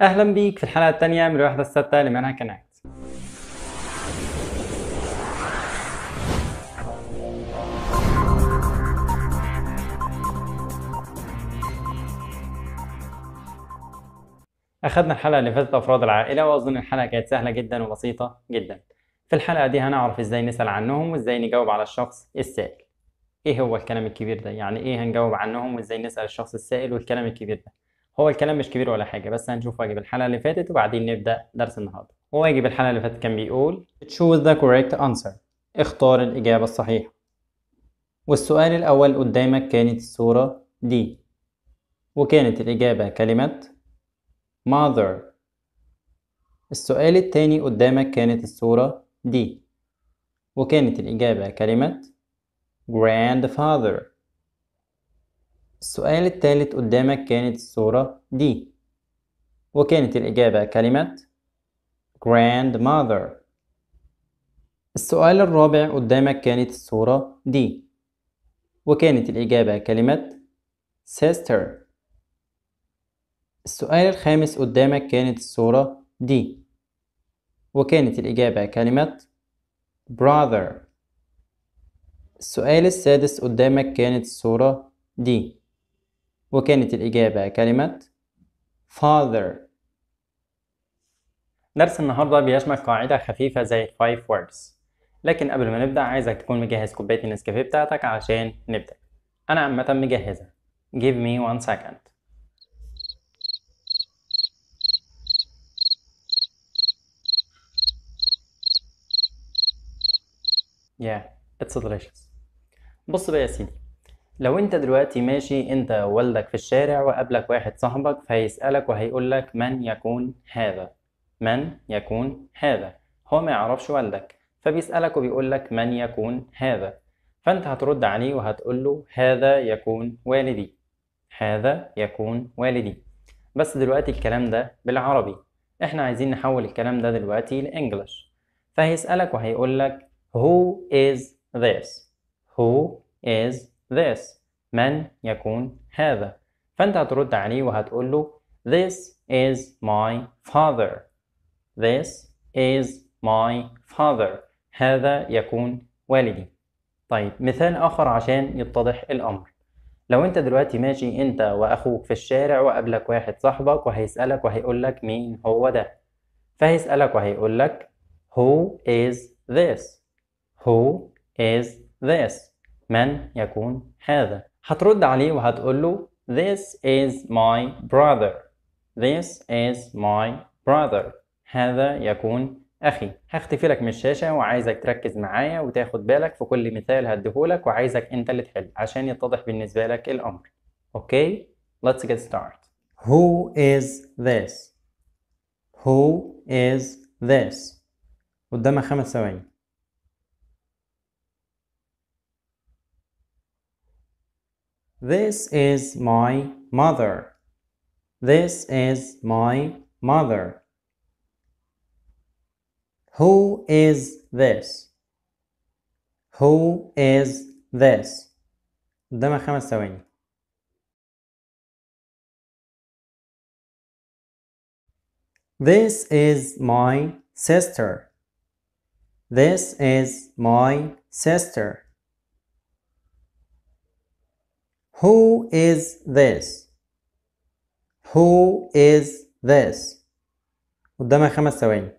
اهلا بيك في الحلقه الثانيه من الوحده السادسه لمنها كنايت اخذنا الحلقه اللي فاتت افراد العائله واظن الحلقه كانت سهله جدا وبسيطه جدا في الحلقه دي هنعرف ازاي نسال عنهم وازاي نجاوب على الشخص السائل ايه هو الكلام الكبير ده يعني ايه هنجاوب عنهم وازاي نسال الشخص السائل والكلام الكبير ده هو الكلام مش كبير ولا حاجة بس هنشوف واجب الحلقة اللي فاتت وبعدين نبدأ درس النهاردة واجب الحلقة اللي فاتت كان بيقول choose the correct answer اختار الإجابة الصحيحة والسؤال الأول قدامك كانت الصورة دي وكانت الإجابة كلمة mother السؤال التاني قدامك كانت الصورة دي وكانت الإجابة كلمة grandfather السؤال الثالث قدامك كانت الصورة دي وكانت الإجابة كلمة grandmother السؤال الرابع قدامك كانت الصورة دي وكانت الإجابة كلمة sister السؤال الخامس قدامك كانت الصورة دي وكانت الإجابة كلمة brother السؤال السادس قدامك كانت الصورة دي وكانت الإجابة كلمة father درس النهاردة بيشمل قاعدة خفيفة زي 5 words لكن قبل ما نبدأ عايزك تكون مجهز كوباية النسكافيه بتاعتك علشان نبدأ أنا عامة مجهزة give me one second yeah it's delicious بص بقى يا سيدي لو انت دلوقتي ماشي انت ووالدك في الشارع وقابلك واحد صاحبك فهيسألك وهيقولك من يكون هذا من يكون هذا هو ما يعرفش والدك فبيسألك وبيقولك من يكون هذا فانت هترد عليه وهتقوله هذا يكون والدي هذا يكون والدي بس دلوقتي الكلام ده بالعربي احنا عايزين نحول الكلام ده دلوقتي لانجلش فهيسألك وهيقولك who is this who is this من يكون هذا فأنت هترد عليه وهتقول له This is my father. This is my father. هذا يكون والدي. طيب مثال آخر عشان يتضح الأمر. لو أنت دلوقتي ماشي أنت وأخوك في الشارع وقابلك واحد صاحبك وهيسألك وهيقول لك مين هو ده؟ فهيسألك وهيقول لك Who is this? Who is this? من يكون هذا هترد عليه وهتقول له this is my brother this is my brother هذا يكون اخي هختفي لك من الشاشه وعايزك تركز معايا وتاخد بالك في كل مثال هديهولك وعايزك انت اللي تحل عشان يتضح بالنسبه لك الامر Okay, let's get started who is this who is this قدامك خمس ثواني This is my mother. This is my mother. Who is this? Who is this? خمس ثواني. This is my sister. This is my sister. Who is this? Who is this? قدامك خمس ثواني.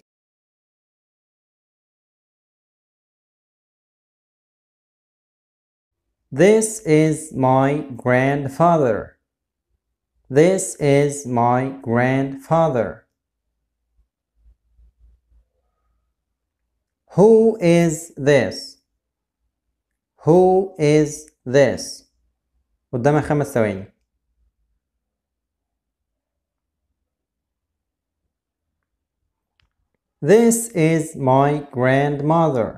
This is my grandfather. This is my grandfather. Who is this? Who is this? قدامها خمس ثواني This is my grandmother.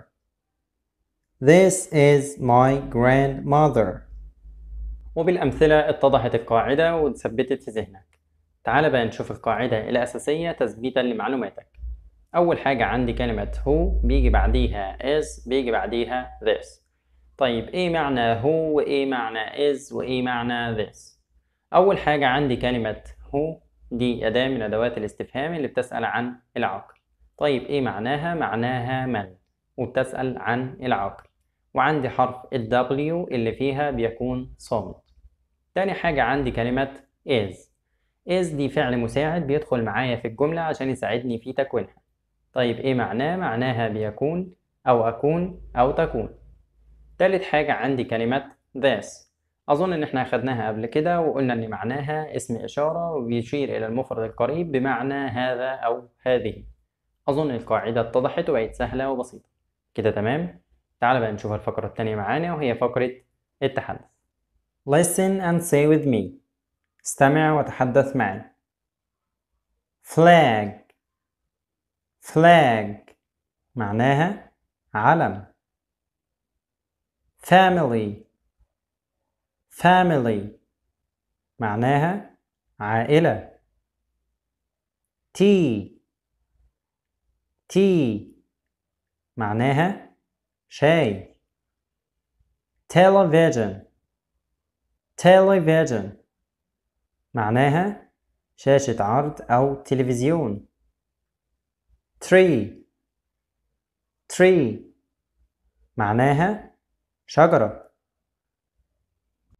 This is my grandmother. وبالأمثلة اتضحت القاعدة واتثبتت في ذهنك. تعال بقى نشوف القاعدة الأساسية تثبيتا لمعلوماتك. أول حاجة عندي كلمة هو بيجي بعديها is بيجي بعديها this. طيب ايه معنى هو وايه معنى is وايه معنى this اول حاجة عندي كلمة هو دي أداة من أدوات الاستفهام اللي بتسأل عن العقل طيب ايه معناها معناها من وبتسأل عن العقل وعندي حرف ال W اللي فيها بيكون صامت تاني حاجة عندي كلمة is is دي فعل مساعد بيدخل معايا في الجملة عشان يساعدني في تكوينها طيب ايه معناه معناها بيكون او اكون او تكون تالت حاجة عندي كلمة this أظن إن إحنا أخدناها قبل كده وقلنا إن معناها اسم إشارة وبيشير إلى المفرد القريب بمعنى هذا أو هذه أظن القاعدة اتضحت وبقت سهلة وبسيطة كده تمام؟ تعال بقى نشوف الفقرة التانية معانا وهي فقرة التحدث Listen and say with me استمع وتحدث معي flag flag معناها علم family family معناها عائلة tea tea معناها شاي television television معناها شاشة عرض أو تلفزيون tree tree معناها شجرة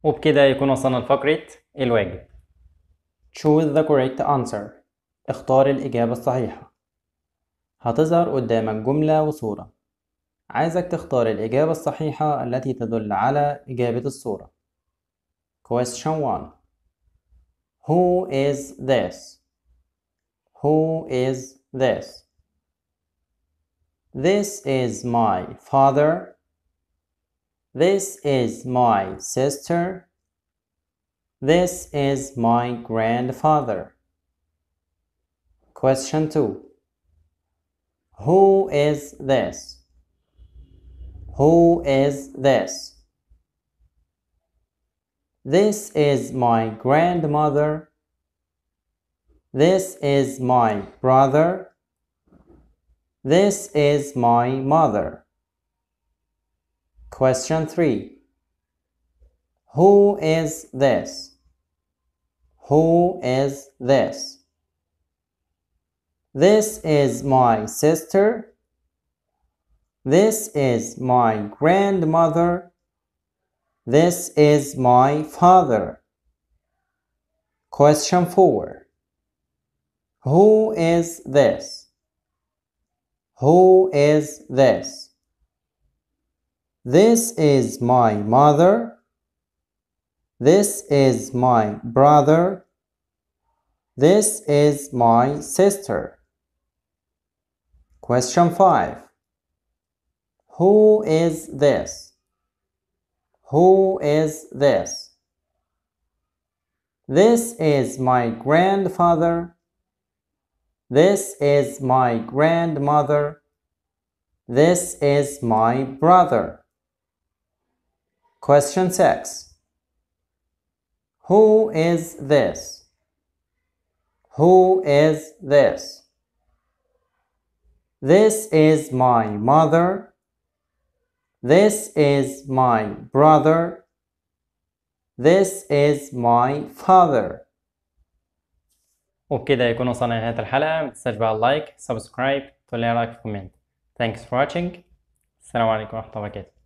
وبكده يكون وصلنا لفقرة الواجب Choose the correct answer اختار الإجابة الصحيحة هتظهر قدامك جملة وصورة عايزك تختار الإجابة الصحيحة التي تدل على إجابة الصورة Question 1 Who is this? Who is this? This is my father This is my sister. This is my grandfather. Question 2. Who is this? Who is this? This is my grandmother. This is my brother. This is my mother. Question 3 Who is this? Who is this? This is my sister. This is my grandmother. This is my father. Question 4 Who is this? Who is this? This is my mother. This is my brother. This is my sister. Question 5. Who is this? Who is this? This is my grandfather. This is my grandmother. This is my brother. Question 6 Who is this? Who is this? This is my mother. This is my brother. This is my father. وبكده يكون وصلنا لنهاية الحلقة ما تنساش بقى اللايك سبسكرايب تقول لي رأيك في الكومنت. Thanks for watching. السلام عليكم ورحمة الله وبركاته.